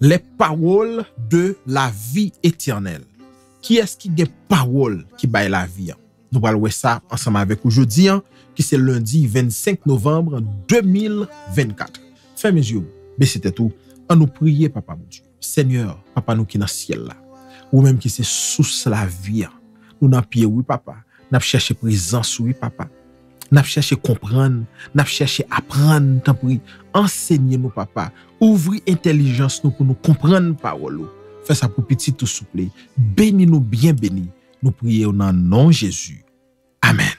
Le pawol de la vi etiyanel. Ki eski de pawol ki baye la vi? Nou palwe sa ansama avek oujodi, ki se lundi 25 novembre 2024. Fèmiz yo, besi te tou, an nou priye papa mou diyo. Seigneur, papa nou ki nan siel la. Ou menm ki se sous la vi. Nou nan piye wou papa. Nan ap chache prizans wou papa. N ap chache kompran, n ap chache apran, tanpoui, ensegnye nou papa, ouvri intelijans nou pou nou kompran pa wolo. Fes apopit si tou souple, beni nou bien beni, nou priye ou nan non Jezu. Amen.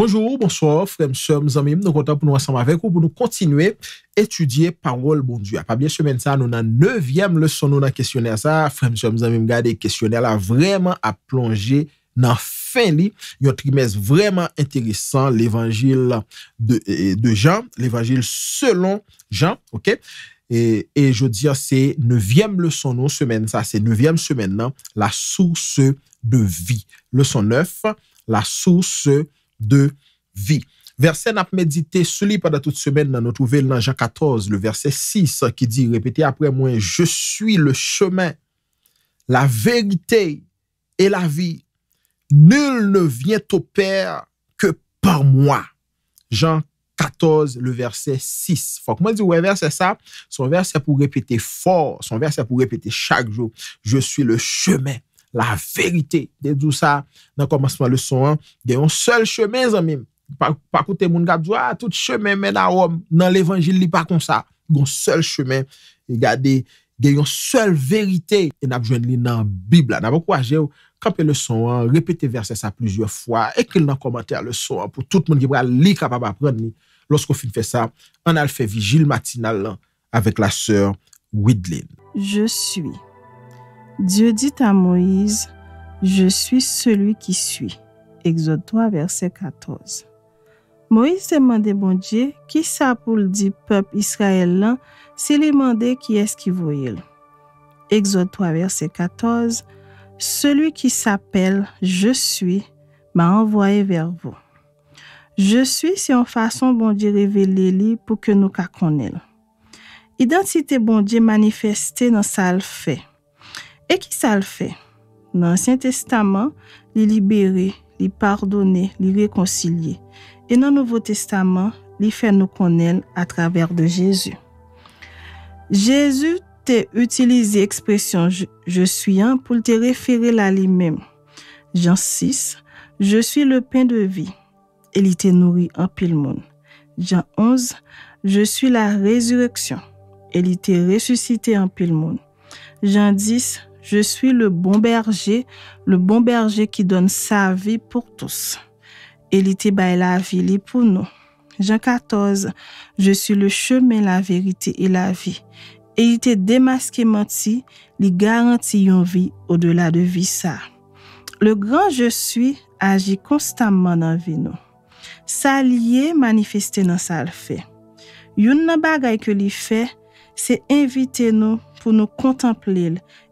Bonjour, bonsoir, frem som zanmim, nou kontan pou nou asanm avek ou pou nou kontinue etudye pangol bondu. A pablie semen sa, nou nan nevyem le son nou nan kesyoner sa, frem som zanmim, gade kesyoner la vreman a plonje nan fen li. Yon trimes vreman enteresan, l'evangil de euh, jan, l'evangil selon jan, ok? E jo diya se nevyem le son nou semen sa, se nevyem semen non? nan, la sou se de vi. Le son neuf, la sou se... de vie. Verset n'a médité celui pendant toute semaine dans notre nouvelle dans Jean 14, le verset 6 qui dit, répétez après moi, je suis le chemin, la vérité et la vie. Nul ne vient au Père que par moi. Jean 14, le verset 6. Faut que moi, je dis, ouais, verset ça, son verset pour répéter fort, son verset pour répéter chaque jour. Je suis le chemin, La verite de dou sa nan komanseman le son an, gen yon sel chemen zanmim. Pa koute moun gabdou, ah, a, tout chemen men nan l'Evangel li pa kon sa, gen yon sel chemen. E gen yon sel verite, gen apjwen li nan Bibla. Nan bakwa, gen yo, kampe le son an, repete verse sa plizye fwa, ekil nan komantere le son an, pou tout moun gebra li kapap apren ni, losko fin fe sa, an alfevi gil matinal lan, avèk la sèr Wydlin. Je sui. Dieu dit a Moïse, je suis celui qui suis. Exote 3, verset 14. Moïse demande, bon Dieu, qui sa pou le dit peuple israélien si lui demande qui est-ce qui vouille. Exote 3, verset 14. Celui qui s'appelle, je suis, m'a envoyé vers vous. Je suis si en façon, bon Dieu, révélé-li pou que nous kakonel. Identité, bon Dieu, manifestée dans sa le fait. qui ça le fait Dans l'Ancien Testament, Testament, libérer, les pardonner, pardonne, réconcilier. Et dans le Nouveau Testament, les faire nous konel à travers de Jésus. Jésus t'a utilisé l'expression « je, suis un » pour te référer la lui-même. Jean 6, je suis le pain de vie. il était nourri en an Jean Jean 11, je suis la résurrection. il li ressuscité en an pil 10, Je sou le bon berje, le bon berje ki don sa vi pou tous. E li te bay la vi li pou nou. Jean XIV, je sou le cheme la verite e la vi. E li te demaskeman ti, li garanti yon vi o delade vi sa. Le gran je sou agi konstanman nan vi nou. Sa liye manifeste nan sal fe. Yon nan bagay ke li fe, se invite nou pou nou kontemple li.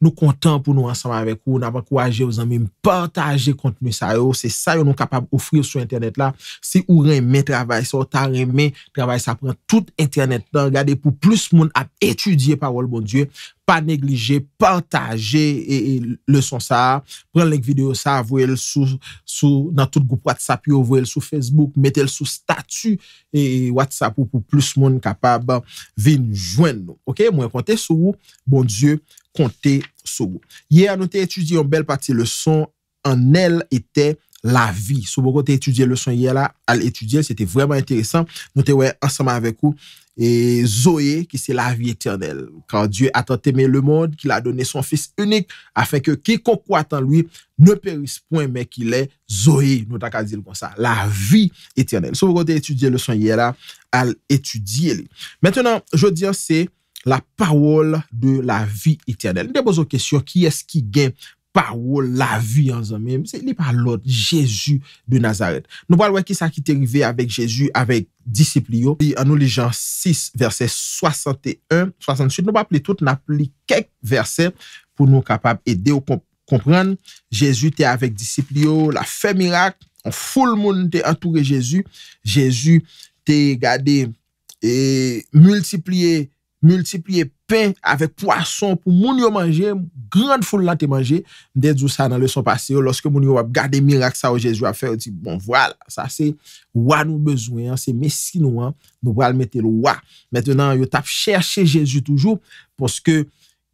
nou kontan pou nou ansama avek ou, nou avan kouwaje ou zanmim, partaje kontenu sa yo, se sa yo nou kapab oufri ou sou internet la, se ou reme travay sa, ou ta reme travay sa, pren tout internet la, gade pou plus moun ap etudye parol, bon dieu, pa neglije, partaje, e le son sa, pren link video sa, avouye l sou, sou nan tout goup WhatsApp, avouye l sou Facebook, mette l sou statu, e WhatsApp ou pou plus moun kapab, vini jwen nou, mwen konten sou, bon dieu, compter Sobo. Hier, nous avons étudié une belle partie leçon. En elle était la vie. Sobo, quand le étudié leçon hier, là, à l'étudier, c'était vraiment intéressant. Nous avons ensemble avec vous. Et Zoé, qui c'est la vie éternelle. Quand Dieu a tant aimé le monde, qu'il a donné son Fils unique, afin que quiconque croit en lui ne périsse point, mais qu'il est Zoé. Nous avons dit comme ça. La vie éternelle. Sobo, quand tu étudié leçon hier, là, à l'étudier. Maintenant, je veux dire, c'est la pawol de la vi ityanel. De bozo kesyon, ki es ki gen pawol la vi an zanmim? Se li pa lot, Jezu de Nazaret. Nou ba lwe ki sa ki te rive avek Jezu, avek disiplio. En nou li jan 6, verse 61, 68, nou ba pli tout, nou pa pli kek verse pou nou kapab ede ou kompren. Jezu te avek disiplio, la fe mirak, an foul moun te antoure Jezu. Jezu te gade e multiplie multiplié pen avèk poason pou moun yo manje, moun gran foun lan te manje, dedou sa nan le son passe yo, loske moun yo wap gade mirak sa ou Jezu wap fè, yo di, bon, wala, sa se wad nou bezwen, se mesi nou wap, nou wal mette lou wap. Mètènan, yo tap chèche Jezu toujou, poske,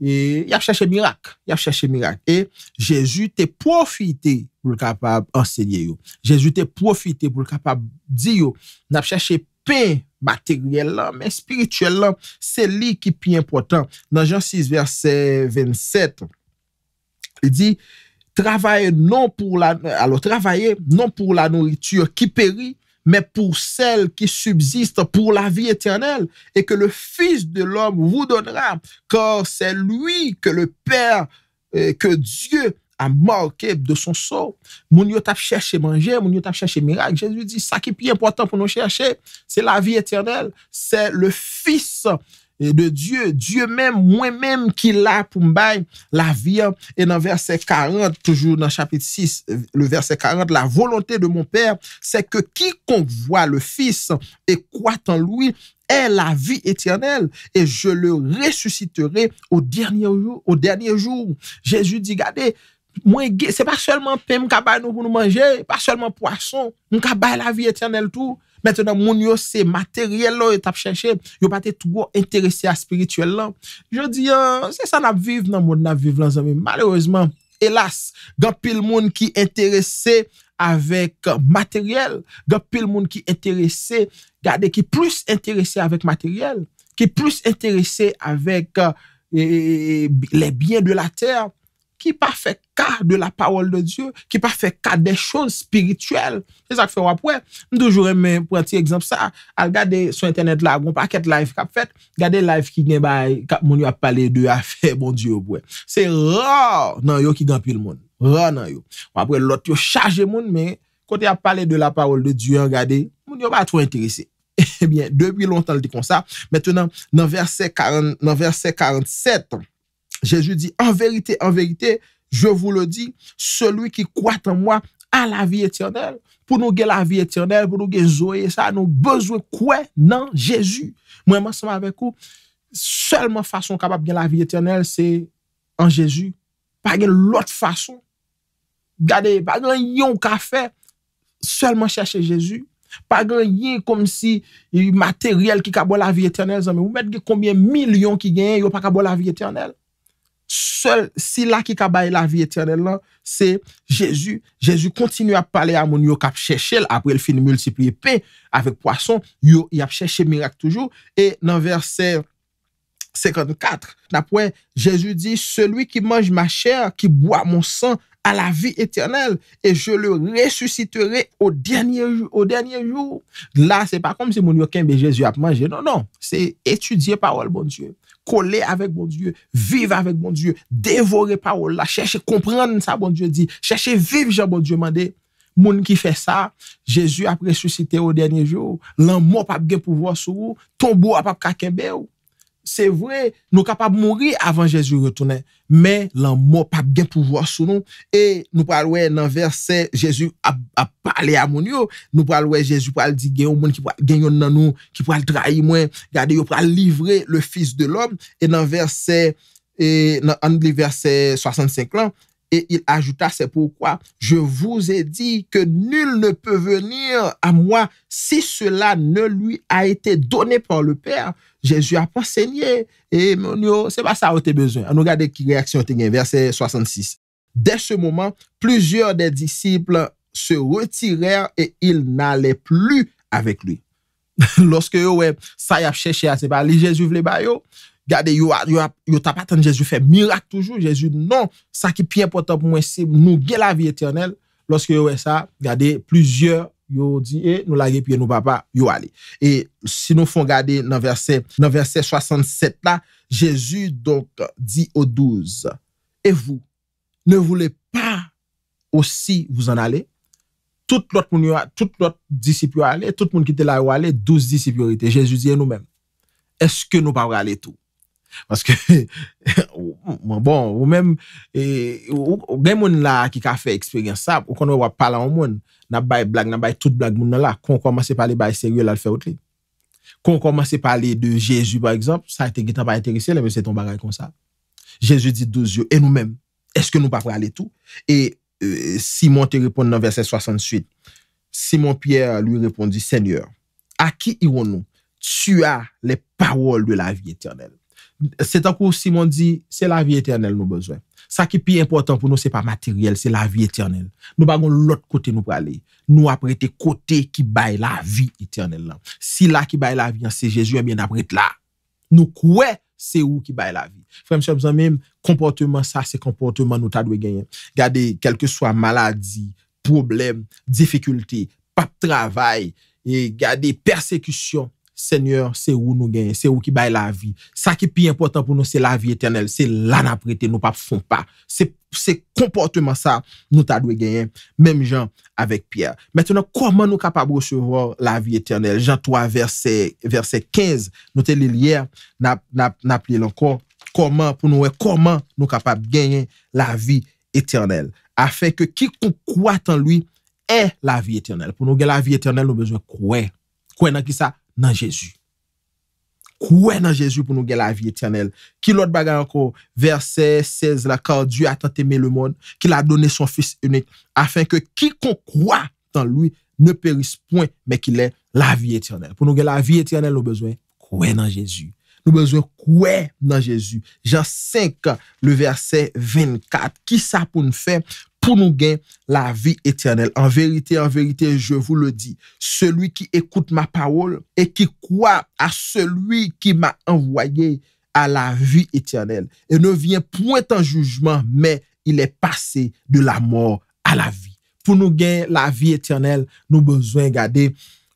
yap chèche mirak, yap chèche mirak. E, Jezu te profite pou l'kapab ensegye yo. Jezu te profite pou l'kapab di yo, nap chèche pen, matériel mais spirituel c'est lui qui est important. Dans Jean 6, verset 27, il dit, travaillez non pour la, travaillez non pour la nourriture qui périt, mais pour celle qui subsiste pour la vie éternelle et que le Fils de l'homme vous donnera, car c'est lui que le Père, euh, que Dieu a marqué de son sort. mon yo chercher cherché manger, mon yo cherché miracle. Jésus dit, ça qui est plus important pour nous chercher, c'est la vie éternelle. C'est le Fils de Dieu, Dieu même, moi-même qui l'a pour me la vie. Et dans verset 40, toujours dans chapitre 6, le verset 40, la volonté de mon Père, c'est que quiconque voit le Fils et croit en lui est la vie éternelle et je le ressusciterai au dernier jour. Au dernier jour. Jésus dit, regardez, Mwen ge, se pa selman pen mkabay nou pou nou manje, pa selman poason, mkabay la vi etenel tou. Mwen te nan moun yo se materyel nou et ap chenche, yo pati tou go enterese a spirituel lan. Je di, euh, se sa nan viv nan moun nan viv lan zan, men malerouzman, elas, gen pil moun ki enterese avèk materyel, gen pil moun ki enterese, gen de ki plus enterese avèk materyel, ki plus enterese avèk euh, le byen de la terp, ki pa fè ka de la parol de Diyo, ki pa fè ka de chon spirituel. Se sak fè wap wè, mwen toujou remen pranti ekzamp sa, al gade sou internet la, goun pa ket live kap fèt, gade live ki gen bay, kap moun yo ap pale de a fè, moun Diyo wè. Se rò nan yo ki gen pi l moun, rò nan yo. Wap wè, lot yo chaje moun, mwen kote ap pale de la parol de Diyo, moun yo ba tro interese. Ebyen, eh depi lontan li di kon sa, mettenan nan verse 47, nan verse 47, Jejou di, an verite, an verite, je vou le di, selou ki kwat an mwa an la vi etyonel, pou nou gen la vi etyonel, pou nou gen zoe, sa nou bezwe kwen nan jejou. Mwen mwansan mwen vekou, selman fason kapap gen la vi etyonel, se an jejou. Pag gen lot fason, gade, pag gen yon ka fe, selman chache jejou, pag gen yon kom si, yon materyel ki kapo la vi etyonel, zanmen, mwen mwen gen koumye milyon ki gen, yo pa kapo la vi etyonel. Se la ki kabaye la vi eternel lan, se Jezu, Jezu kontinu ap pale a moun yo kap chèchèl, apre el fin multipli epè, avek poason, yo yap chèchè mirak toujou, e nan versè 54, napwen Jezu di, seloui ki manj ma chè, ki boa moun san, a la vi eternel, e je le resusitere o dènyè jou, o dènyè jou. La se pa kom se moun yo kenbe Jezu ap manjè, nan nan, se etudye parol moun Jezu. Kole avèk bon Diyo, vive avèk bon Diyo, devore pa ou la, chèche komprende sa bon Diyo di, chèche vive jan bon Diyo mande. Moun ki fè sa, Jezou ap resusite ou denye jou, lan mou ap ap gen pouvo sou, ton bou ap ap kakenbe ou. se vwe nou kapap mouri avan Jezu retoune, men lan mou pap gen pouvoa sou nou, e nou pral wè nan verse Jezu ap pale amoun yo, nou pral wè Jezu pral di gen yon nan nou ki pral trahi mwen, gade yo pral livre le fils de l'om e nan verse 65 lan Et il ajouta, c'est pourquoi je vous ai dit que nul ne peut venir à moi si cela ne lui a été donné par le Père. Jésus a enseigné. Et c'est pas ça où t'es besoin. On regarde qui réaction t'es verset 66. Dès ce moment, plusieurs des disciples se retirèrent et ils n'allaient plus avec lui. Lorsque ça y a cherché à se parler, Jésus voulait Gade, yo tapaten Jezu, fè mirak toujou. Jezu, nan, sa ki pye potan pou mwen se, nou ge la vi etyonel. Lorske yo we sa, gade, plujer yo di, e, nou la ge, piye nou papa, yo ale. E, si nou fon gade nan verse 67 la, Jezu, donk, di o douz, e vou, ne voule pa osi vous en ale, tout lout moun yo, tout lout disipyo ale, tout moun ki te la yo ale, douz disipyo ale, Jezu di en nou men, eske nou pa wale tou? parce que bon ou même et y a là qui ont fait expérience ça ou va pas parler au monde n'a bay blague n'a pas toute blague quand là qu'on commence parler de sérieux là le fait autre qu'on commence à parler de Jésus par exemple ça a été t'a pas intéressé mais c'est ton bagage comme ça Jésus dit 12 yeux et nous mêmes est-ce que nous pas aller tout et e, Simon te répond dans verset 68 Simon Pierre lui répondit Seigneur à qui irons-nous tu as les paroles de la vie éternelle Se tan pou si moun di, se la vi eternel nou bezwen. Sa ki pi important pou nou, se pa materyel, se la vi eternel. Nou bagon lout kote nou prale. Nou aprete kote ki bay la vi eternel lan. Si la ki bay la vi, se Jejou mwen aprete la. Nou kwe, se ou ki bay la vi. Fremse mou zanmim, komporteman sa, se komporteman nou ta dwe genyen. Gade, kelke swa maladi, problem, defikulte, pap travay, e gade persekusyon. Seigneur, se ou nou genye, se ou ki baye la vi. Sa ki pi important pou nou se la vi eternel, se la naprete nou pa pou fon pa. Se komportement sa nou ta dwe genye, mem jan avèk pier. Mètè nan, koman nou kapab recevò la vi eternel? Jean 3, verset 15, nou te li liè, nan ap liè lankon, pou nou wè, koman nou kapab genye la vi eternel? Afèk ke ki kou kwa tan lui, è la vi eternel. Pou nou gen la vi eternel, nou bezwe kwen. Kwen nan ki sa? Dans Jésus. Quoi dans Jésus pour nous gen la vie éternelle Qui l'autre bagarre encore verset 16 la, car Dieu a tant aimé le monde, qu'il a donné son fils unique, afin que quiconque croit dans lui ne périsse point, mais qu'il ait la vie éternelle. Pour nous gen la vie éternelle, nou besoin kouè dans Jésus. Nous besoin quoi dans Jésus. Jean 5, le verset 24, Qui ça pour nous faire pour nous gagner la vie éternelle. En vérité, en vérité, je vous le dis, celui qui écoute ma parole et qui croit à celui qui m'a envoyé à la vie éternelle et ne vient point en jugement, mais il est passé de la mort à la vie. Pour nous gagner la vie éternelle, nous besoin garder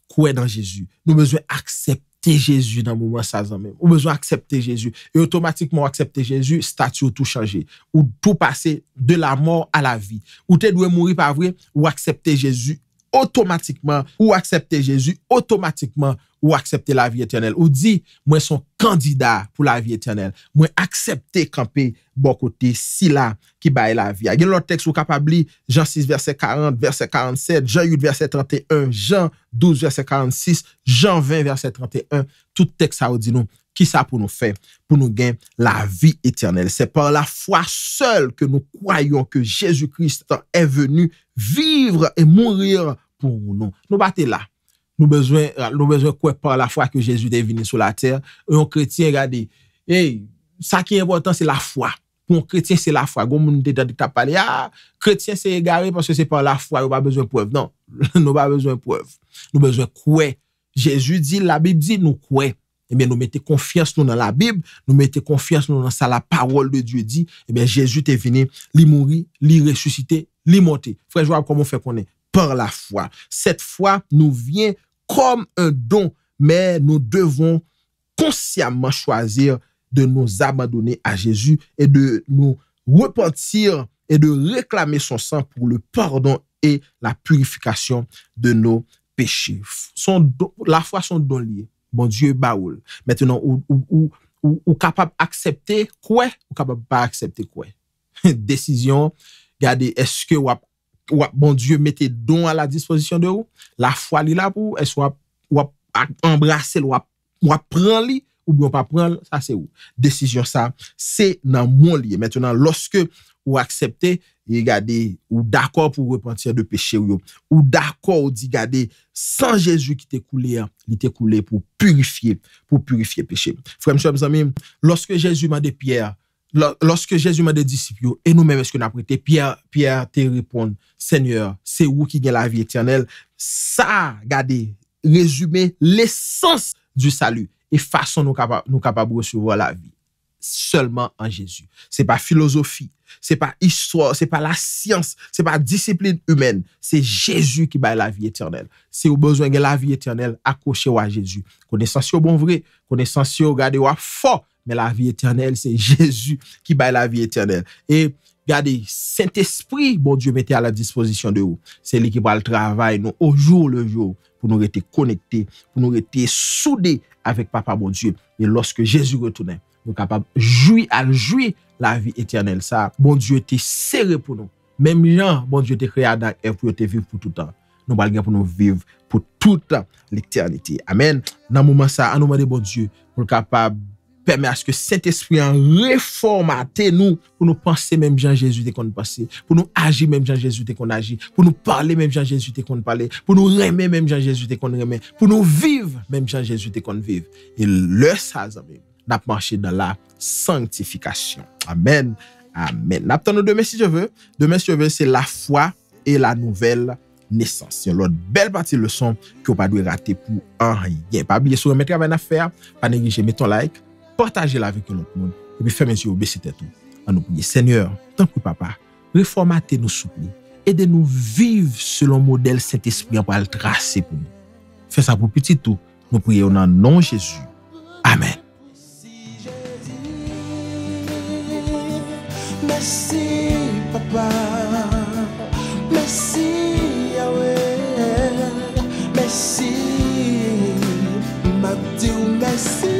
quoi dans Jésus. Nous besoin accepter Jésus dans le moment ça même. Ou besoin accepter Jésus. Et automatiquement, accepter Jésus, statut tout changer Ou tout passer de la mort à la vie. Ou tu dois mourir par vrai, ou accepter Jésus automatiquement. Ou accepter Jésus automatiquement. ou aksepte la vi eternel. Ou di, mwen son kandida pou la vi eternel. Mwen aksepte kanpe bokote sila ki baye la vi. A gen lor tekst ou kapabli, jan 6, verset 40, verset 47, jan 8, verset 31, jan 12, verset 46, jan 20, verset 31, tout tekst a ou di nou, ki sa pou nou fe, pou nou gen la vi eternel. Se par la fwa sol ke nou kwayon ke Jezu Christan e venu vivre e mourir pou nou. Nou bate la. Nou bezwen kwe pa la fwa ke Jésus te vini ah, sou la ter. E yon kretien gade, e, sa ki important se la fwa. Yon kretien se la fwa. Gon moun de ta pali, ah, kretien se gade, paske se pa la fwa, nou ba bezwen pweb. Non, nou ba bezwen pweb. Nou bezwen kwe. Jésus di, la Bib di, nou kwe. E ben nou mette konfians nou nan la Bib, nou mette konfians nou nan sa la parol de Dieu di, e eh ben Jésus te vini, li mouri, li resusite, li moti. Frenj wap koman fe konen? la foi. Cette foi nous vient comme un don, mais nous devons consciemment choisir de nous abandonner à Jésus et de nous repentir et de réclamer son sang pour le pardon et la purification de nos péchés. Son la foi, son don lié. Bon Dieu, baoul. Maintenant, ou, ou, ou, capable d'accepter quoi? Ou capable pas accepter quoi? Décision, regardez, est-ce que ou Ouwa, bon Dieu mette don a la disposition de ou, la fwa li la pou, e swa ouwa embrase li, ouwa pren li, ou bi ou pa pren li, sa se ou. Desisyon sa, se nan moun li. Mettenan, loske ou aksepte, li gade ou d'akor pou repentir de peche ou yo. Ou d'akor ou di gade, san Jezu ki te koule ya, ni te koule pou purifiye, pou purifiye peche. Fwem choum zami, loske Jezu mande pierre. Lorske Jezu mè de disipyo, e nou mèm eske nou aprete, Pierre te ripon, Seigneur, se ou ki gen la vie eternel, sa gade, rezume l'essens du salu, e fason nou kapab rechevo la vi, seulement an Jezu. Se pa filosofi, se pa histoire, se pa la sians, se pa disiplin humen, se Jezu ki bay la vie eternel. Se ou bezwen gen la vie eternel, akoshe waj Jezu. Kone san si ou bon vre, kone san si ou gade waj fò, men la vi etiyanel, se Jezu ki bay la vi etiyanel. E, gade, sent espri, bon Diyo mette a la dispozisyon de ou, se li ki bay al travay nou, ou jou ou le jou, pou nou rete konekte, pou nou rete soude, avek papa bon Diyo. E, loske Jezu retounen, nou kapab, joui al joui, la vi etiyanel. Sa, bon Diyo te serre pou nou. Mem jan, bon Diyo te kreya dan, ev pou yo te viv pou toutan. Nou bal gen pou nou viv, pou toutan, l'ektyaniti. Amen. Nan mouman sa, anouman de bon permet à ce que Saint-Esprit en reformate nous pour nous penser même Jean Jésus dès qu'on passé, pour nous agir même Jean Jésus dès qu'on agit, pour nous parler même Jean Jésus dès qu'on parle, pour nous aimer même Jean Jésus dès qu'on pour nous vivre même Jean Jésus dès qu'on vive. Et le ça, n'a marché dans la sanctification. Amen. Amen. N'attendons demain si je veux. Demain si je veux, c'est la foi et la nouvelle naissance. C'est l'autre belle partie de leçon que vous ne pas rater pour rien. Pas oublier sur remettre à faire. Pas négliger, un like partagez la avec l'autre monde. Et puis, fermez mes yeux, c'était tout. En nous prier, Seigneur, tant que papa, reformatez nous et Aidez-nous vivre selon le modèle Saint-Esprit pour le tracer pour nous. Fais ça pour petit tout. Nous prions dans nom de Jésus. Amen. Merci papa, merci Yahweh, merci, merci.